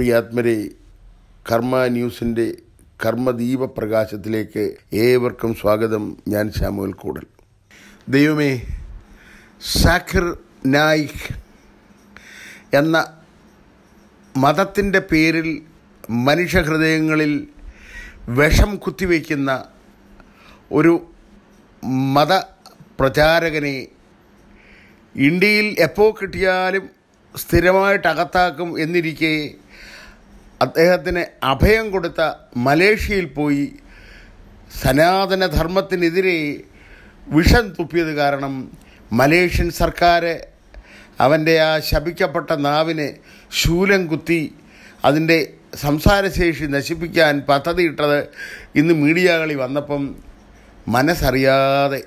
പ്രിയാത്മരെ കർമ്മ ന്യൂസിൻ്റെ കർമ്മദീപ പ്രകാശത്തിലേക്ക് ഏവർക്കും സ്വാഗതം ഞാൻ ശ്യാമുവൽ കൂടൽ ദൈവമേ സാഖിർ നായിക് എന്ന മതത്തിൻ്റെ പേരിൽ മനുഷ്യഹൃദയങ്ങളിൽ വിഷം കുത്തിവെക്കുന്ന ഒരു മത പ്രചാരകനെ ഇന്ത്യയിൽ എപ്പോൾ കിട്ടിയാലും സ്ഥിരമായിട്ട് അകത്താക്കും എന്നിരിക്കെ അദ്ദേഹത്തിന് അഭയം കൊടുത്ത മലേഷ്യയിൽ പോയി സനാതനധർമ്മത്തിനെതിരെ വിഷം തുപ്പിയത് കാരണം മലേഷ്യൻ സർക്കാർ അവൻ്റെ ആ ശപിക്കപ്പെട്ട നാവിന് ശൂലം കുത്തി അതിൻ്റെ സംസാരശേഷി നശിപ്പിക്കാൻ പദ്ധതിയിട്ടത് ഇന്ന് മീഡിയകളിൽ വന്നപ്പം മനസ്സറിയാതെ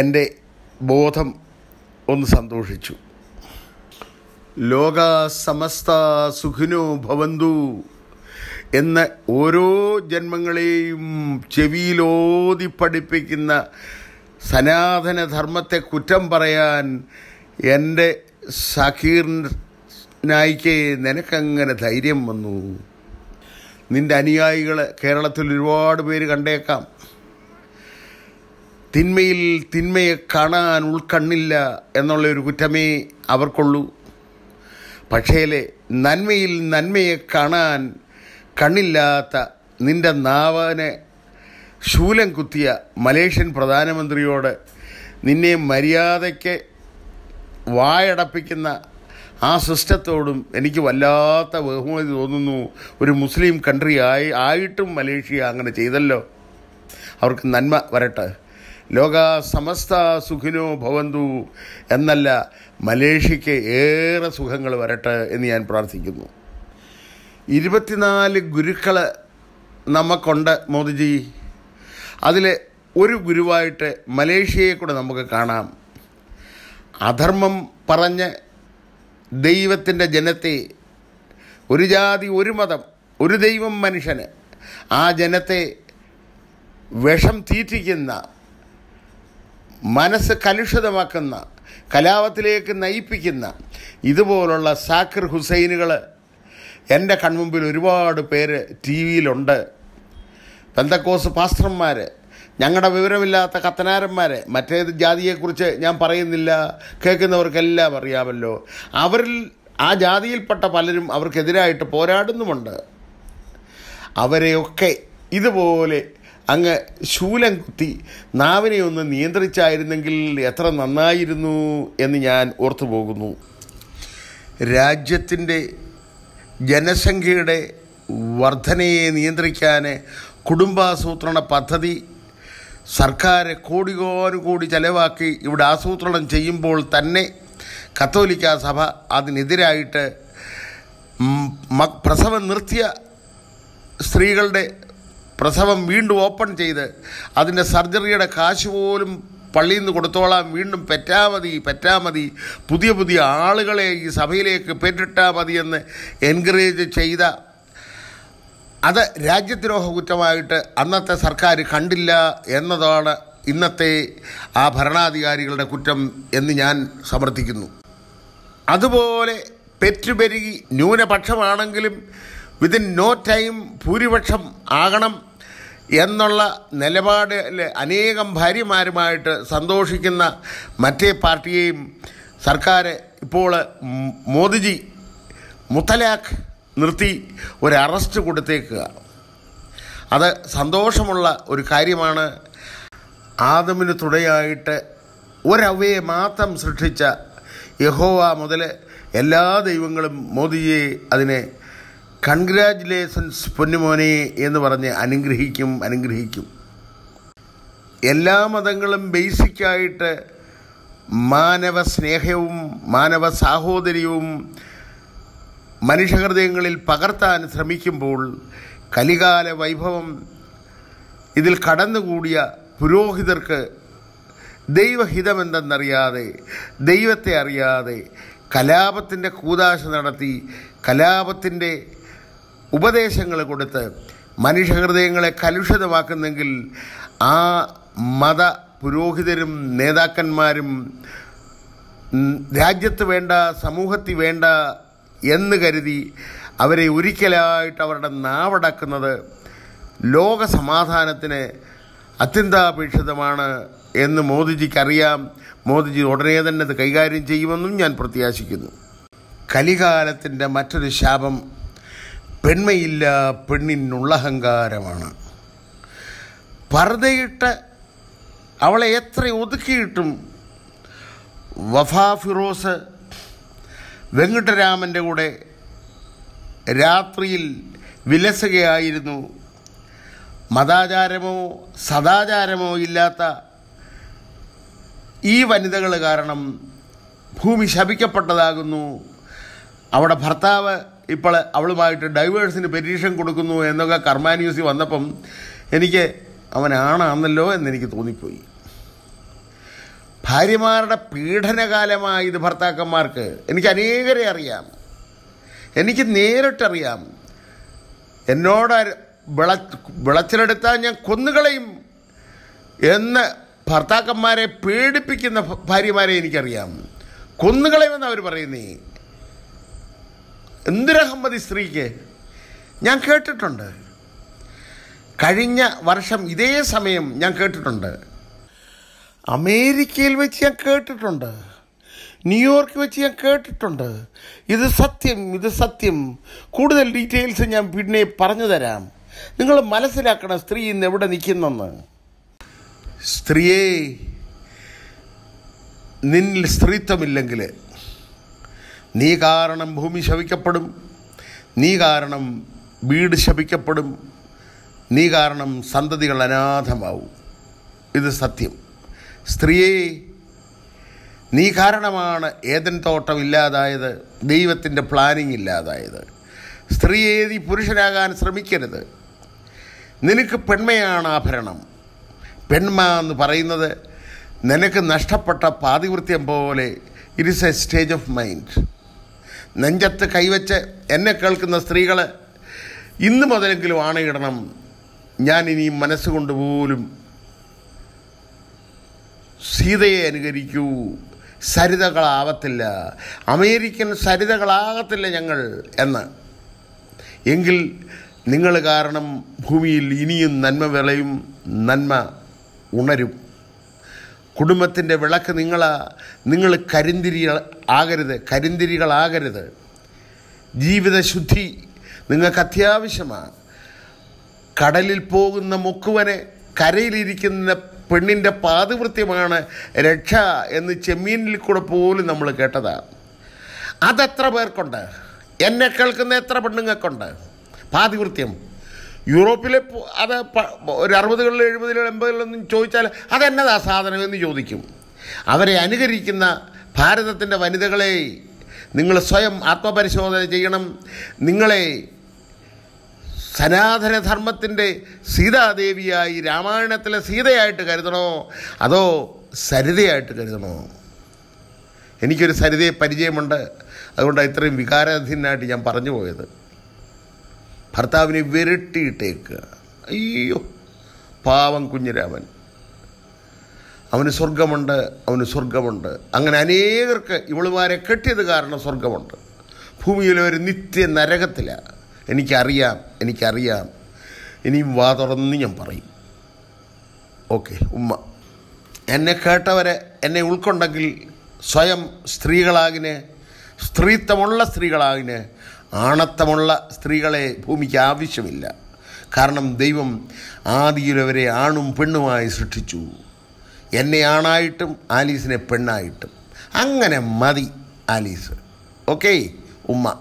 എൻ്റെ ബോധം ഒന്ന് സന്തോഷിച്ചു ലോക സമസ്ത സുഖിനോ ഭവന്തു എന്ന ഓരോ ജന്മങ്ങളെയും ചെവിയിലോതി പഠിപ്പിക്കുന്ന സനാതനധർമ്മത്തെ കുറ്റം പറയാൻ എൻ്റെ സഖീർ നായിക്ക് നിനക്കങ്ങനെ ധൈര്യം വന്നു നിൻ്റെ അനുയായികൾ കേരളത്തിൽ ഒരുപാട് പേര് കണ്ടേക്കാം തിന്മയിൽ തിന്മയെ കാണാൻ ഉൾക്കണ്ണില്ല എന്നുള്ള ഒരു കുറ്റമേ അവർക്കുള്ളൂ പക്ഷേലെ നന്മയിൽ നന്മയെ കാണാൻ കണ്ണില്ലാത്ത നിന്റെ നാവനെ ശൂലം കുത്തിയ മലേഷ്യൻ പ്രധാനമന്ത്രിയോട് നിന്നെ മര്യാദയ്ക്ക് വായടപ്പിക്കുന്ന ആ സിസ്റ്റത്തോടും എനിക്ക് വല്ലാത്ത ബഹുമതി തോന്നുന്നു ഒരു മുസ്ലിം കൺട്രി ആയി ആയിട്ടും മലേഷ്യ അങ്ങനെ ചെയ്തല്ലോ അവർക്ക് നന്മ വരട്ടെ ലോക സമസ്ത സുഖിനോ ഭവന്തു എന്നല്ല മലേഷ്യയ്ക്ക് ഏറെ സുഖങ്ങൾ വരട്ടെ എന്ന് ഞാൻ പ്രാർത്ഥിക്കുന്നു ഇരുപത്തിനാല് ഗുരുക്കൾ നമുക്കുണ്ട് മോദിജി അതിൽ ഒരു ഗുരുവായിട്ട് മലേഷ്യയെ കൂടെ നമുക്ക് കാണാം അധർമ്മം പറഞ്ഞ് ദൈവത്തിൻ്റെ ജനത്തെ ഒരു ജാതി ഒരു മതം ഒരു ദൈവം മനുഷ്യന് ആ ജനത്തെ വിഷം തീറ്റിക്കുന്ന മനസ്സ് കലുഷിതമാക്കുന്ന കലാപത്തിലേക്ക് നയിപ്പിക്കുന്ന ഇതുപോലുള്ള സാക്കിർ ഹുസൈനുകൾ എൻ്റെ കൺമുമ്പിൽ ഒരുപാട് പേര് ടി വിയിലുണ്ട് പെന്തക്കോസ് പാസ്റ്റർമാർ ഞങ്ങളുടെ വിവരമില്ലാത്ത കത്തനാരന്മാരെ മറ്റേത് ജാതിയെക്കുറിച്ച് ഞാൻ പറയുന്നില്ല കേൾക്കുന്നവർക്കെല്ലാം അറിയാമല്ലോ അവരിൽ ആ ജാതിയിൽപ്പെട്ട പലരും അവർക്കെതിരായിട്ട് പോരാടുന്നുമുണ്ട് അവരെയൊക്കെ ഇതുപോലെ അങ്ങ് ശൂലം കുത്തി നാവിനെ ഒന്ന് നിയന്ത്രിച്ചായിരുന്നെങ്കിൽ എത്ര നന്നായിരുന്നു എന്ന് ഞാൻ ഓർത്തു പോകുന്നു രാജ്യത്തിൻ്റെ ജനസംഖ്യയുടെ വർധനയെ നിയന്ത്രിക്കാൻ കുടുംബാസൂത്രണ പദ്ധതി സർക്കാർ കോടികോരുകൂടി ചെലവാക്കി ഇവിടെ ആസൂത്രണം ചെയ്യുമ്പോൾ തന്നെ കത്തോലിക്ക സഭ അതിനെതിരായിട്ട് പ്രസവം നിർത്തിയ സ്ത്രീകളുടെ പ്രസവം വീണ്ടും ഓപ്പൺ ചെയ്ത് അതിൻ്റെ സർജറിയുടെ കാശ് പോലും പള്ളിയിൽ നിന്ന് കൊടുത്തോളാം വീണ്ടും പെറ്റാ മതി പെറ്റാ മതി പുതിയ പുതിയ ആളുകളെ ഈ സഭയിലേക്ക് പെറ്റിട്ടാ മതിയെന്ന് എൻകറേജ് ചെയ്ത അത് രാജ്യദ്രോഹ കുറ്റമായിട്ട് അന്നത്തെ സർക്കാർ കണ്ടില്ല എന്നതാണ് ഇന്നത്തെ ആ ഭരണാധികാരികളുടെ കുറ്റം എന്ന് ഞാൻ സമർത്ഥിക്കുന്നു അതുപോലെ പെറ്റുപെരുകി ന്യൂനപക്ഷമാണെങ്കിലും വിതിൻ നോ ടൈം ഭൂരിപക്ഷം ആകണം എന്നുള്ള നിലപാട് അനേകം ഭാര്യമാരുമായിട്ട് സന്തോഷിക്കുന്ന മറ്റേ പാർട്ടിയെയും സർക്കാർ ഇപ്പോൾ മോദിജി മുത്തലാഖ് നിർത്തി ഒരു അറസ്റ്റ് കൊടുത്തേക്കുക അത് സന്തോഷമുള്ള ഒരു കാര്യമാണ് ആദമിന് തുടയായിട്ട് ഒരവയെ മാത്രം സൃഷ്ടിച്ച യഹോവ മുതൽ എല്ലാ ദൈവങ്ങളും മോദിജിയെ അതിനെ കൺഗ്രാജുലേഷൻസ് പൊന്നുമോനെ എന്ന് പറഞ്ഞ് അനുഗ്രഹിക്കും അനുഗ്രഹിക്കും എല്ലാ മതങ്ങളും ബേസിക്കായിട്ട് മാനവ സ്നേഹവും മാനവ സാഹോദര്യവും മനുഷ്യഹൃദയങ്ങളിൽ പകർത്താൻ ശ്രമിക്കുമ്പോൾ കലികാല വൈഭവം ഇതിൽ കടന്നുകൂടിയ പുരോഹിതർക്ക് ദൈവഹിതമെന്തെന്നറിയാതെ ദൈവത്തെ അറിയാതെ കലാപത്തിൻ്റെ കൂതാശ നടത്തി കലാപത്തിൻ്റെ ഉപദേശങ്ങൾ കൊടുത്ത് മനുഷ്യഹൃദയങ്ങളെ കലുഷിതമാക്കുന്നെങ്കിൽ ആ മത പുരോഹിതരും നേതാക്കന്മാരും രാജ്യത്ത് വേണ്ട സമൂഹത്തിൽ വേണ്ട എന്ന് കരുതി അവരെ ഒരിക്കലായിട്ട് അവരുടെ നാവടക്കുന്നത് ലോക സമാധാനത്തിന് അത്യന്താപേക്ഷിതമാണ് എന്ന് മോദിജിക്കറിയാം മോദിജി ഉടനെ തന്നെ അത് കൈകാര്യം ചെയ്യുമെന്നും ഞാൻ പ്രത്യാശിക്കുന്നു കലികാലത്തിൻ്റെ മറ്റൊരു ശാപം പെണ്ണിനുള്ള അഹങ്കാരമാണ് പർദയിട്ട് അവളെ എത്ര ഒതുക്കിയിട്ടും വഫാ ഫിറോസ് വെങ്കിട്ടരാമൻ്റെ കൂടെ രാത്രിയിൽ വിലസുകയായിരുന്നു മതാചാരമോ സദാചാരമോ ഇല്ലാത്ത ഈ വനിതകൾ കാരണം ഭൂമി ശപിക്കപ്പെട്ടതാകുന്നു അവിടെ ഭർത്താവ് ഇപ്പോൾ അവളുമായിട്ട് ഡൈവേഴ്സിന് പെറ്റീഷൻ കൊടുക്കുന്നു എന്നൊക്കെ കർമാ വന്നപ്പം എനിക്ക് അവനാണാന്നല്ലോ എന്നെനിക്ക് തോന്നിപ്പോയി ഭാര്യമാരുടെ പീഡനകാലമായി ഇത് ഭർത്താക്കന്മാർക്ക് എനിക്ക് അനേകരെ അറിയാം എനിക്ക് നേരിട്ടറിയാം എന്നോട് വിള വിളച്ചിലെടുത്താൽ ഞാൻ കൊന്നുകളയും എന്ന് ഭർത്താക്കന്മാരെ പീഡിപ്പിക്കുന്ന ഭാര്യമാരെ എനിക്കറിയാം കൊന്നുകളയുമെന്ന് അവർ പറയുന്നേ എന്തിരഹമ്മതി സ്ത്രീക്ക് ഞാൻ കേട്ടിട്ടുണ്ട് കഴിഞ്ഞ വർഷം ഇതേ സമയം ഞാൻ കേട്ടിട്ടുണ്ട് അമേരിക്കയിൽ വെച്ച് ഞാൻ കേട്ടിട്ടുണ്ട് ന്യൂയോർക്ക് വെച്ച് ഞാൻ കേട്ടിട്ടുണ്ട് ഇത് സത്യം ഇത് സത്യം കൂടുതൽ ഡീറ്റെയിൽസ് ഞാൻ പിന്നെ പറഞ്ഞു തരാം നിങ്ങൾ മനസ്സിലാക്കണം സ്ത്രീ ഇന്ന് എവിടെ നിൽക്കുന്നെന്ന് സ്ത്രീയെ നിന്നിൽ സ്ത്രീത്വമില്ലെങ്കിൽ നീ കാരണം ഭൂമി ശവിക്കപ്പെടും നീ കാരണം വീട് ശപിക്കപ്പെടും നീ കാരണം സന്തതികൾ അനാഥമാവും ഇത് സത്യം സ്ത്രീയെ നീ കാരണമാണ് ഏതൻ തോട്ടം ഇല്ലാതായത് ദൈവത്തിൻ്റെ പ്ലാനിങ് ഇല്ലാതായത് സ്ത്രീയെ നീ പുരുഷനാകാൻ ശ്രമിക്കരുത് നിനക്ക് പെൺമയാണ് ആഭരണം പെൺമ എന്ന് പറയുന്നത് നിനക്ക് നഷ്ടപ്പെട്ട പാതിവൃത്യം പോലെ it is a state of mind നെഞ്ചത്ത് കൈവച്ച് എന്നെ കേൾക്കുന്ന സ്ത്രീകൾ ഇന്ന് മുതലെങ്കിലും ആണയിടണം ഞാൻ ഇനി മനസ്സുകൊണ്ട് പോലും സീതയെ അനുകരിക്കൂ സരിതകളാവത്തില്ല അമേരിക്കൻ സരിതകളാകത്തില്ല ഞങ്ങൾ എന്ന് എങ്കിൽ നിങ്ങൾ കാരണം ഭൂമിയിൽ ഇനിയും നന്മ വിളയും നന്മ ഉണരും കുടുംബത്തിൻ്റെ വിളക്ക് നിങ്ങൾ നിങ്ങൾ കരിന്തിരി ആകരുത് കരിന്തിരികളാകരുത് ജീവിതശുദ്ധി നിങ്ങൾക്ക് അത്യാവശ്യമാണ് കടലിൽ പോകുന്ന മുക്കുവനെ കരയിലിരിക്കുന്ന പെണ്ണിൻ്റെ പാതിവൃത്യമാണ് രക്ഷ എന്ന് ചെമ്മീനിൽ കൂടെ പോലും നമ്മൾ കേട്ടതാണ് അതെത്ര പേർക്കുണ്ട് എന്നെ കേൾക്കുന്ന എത്ര പെണ്ണുങ്ങൾക്കുണ്ട് പാതിവൃത്യം യൂറോപ്പിലെ അത് ഒരു അറുപതുകളിൽ എഴുപതിലോ എൺപതിലൊന്നും ചോദിച്ചാൽ അതെന്നതാ സാധനമെന്ന് ചോദിക്കും അവരെ അനുകരിക്കുന്ന ഭാരതത്തിൻ്റെ വനിതകളെ നിങ്ങൾ സ്വയം ആത്മപരിശോധന ചെയ്യണം നിങ്ങളെ സനാതനധർമ്മത്തിൻ്റെ സീതാദേവിയായി രാമായണത്തിലെ സീതയായിട്ട് കരുതണോ അതോ സരിതയായിട്ട് കരുതണോ എനിക്കൊരു സരിതയെ പരിചയമുണ്ട് അതുകൊണ്ടാണ് ഇത്രയും വികാരാധീനായിട്ട് ഞാൻ പറഞ്ഞു പോയത് ഭർത്താവിനെ വിരട്ടിയിട്ടേക്ക് അയ്യോ പാവം കുഞ്ഞിരാമൻ അവന് സ്വർഗമുണ്ട് അവന് സ്വർഗമുണ്ട് അങ്ങനെ അനേകർക്ക് ഇവളുമാരെ കെട്ടിയത് കാരണം സ്വർഗമുണ്ട് ഭൂമിയിലെ ഒരു നിത്യ നരകത്തിലാണ് എനിക്കറിയാം എനിക്കറിയാം ഇനിയും വാ തുറന്ന് ഞാൻ പറയും ഓക്കെ ഉമ്മ എന്നെ കേട്ടവരെ എന്നെ ഉൾക്കൊണ്ടെങ്കിൽ സ്വയം സ്ത്രീകളാകിനെ സ്ത്രീത്വമുള്ള സ്ത്രീകളാകിനെ ആണത്തമുള്ള സ്ത്രീകളെ ഭൂമിക്ക് ആവശ്യമില്ല കാരണം ദൈവം ആദിയിലവരെ ആണും പെണ്ണുമായി സൃഷ്ടിച്ചു എന്നെ ആണായിട്ടും ആലീസിനെ പെണ്ണായിട്ടും അങ്ങനെ മതി ആലീസ് ഓക്കേ ഉമ്മ